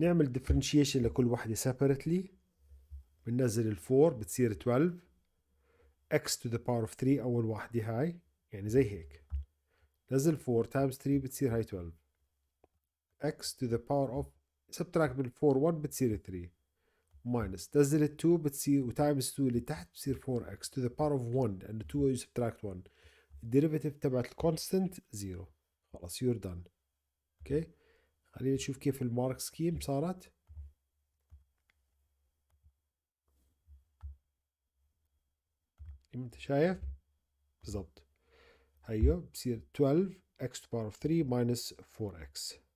نعمل ديفرنشيشن لكل وحده سيبرتلي بننزل 4 بتصير 12 x to the power of 3 اول واحده هاي يعني زي هيك نزل 4 times 3 بتصير هاي 12 x to the power of سبتراك بال 4 1 بتصير 3 ماينس نزل ال 2 بتصير وتايمز 2 اللي تحت بتصير 4x to the power of 1 لانه 2 سبتراكت 1 الديريفيتيف تبعت الكونستنت 0 خلص يور دان اوكي خلينا نشوف كيف المارك سكيم صارت انت شايف بالضبط هيو أيوه، بصير 12 x to the power of 3 minus 4x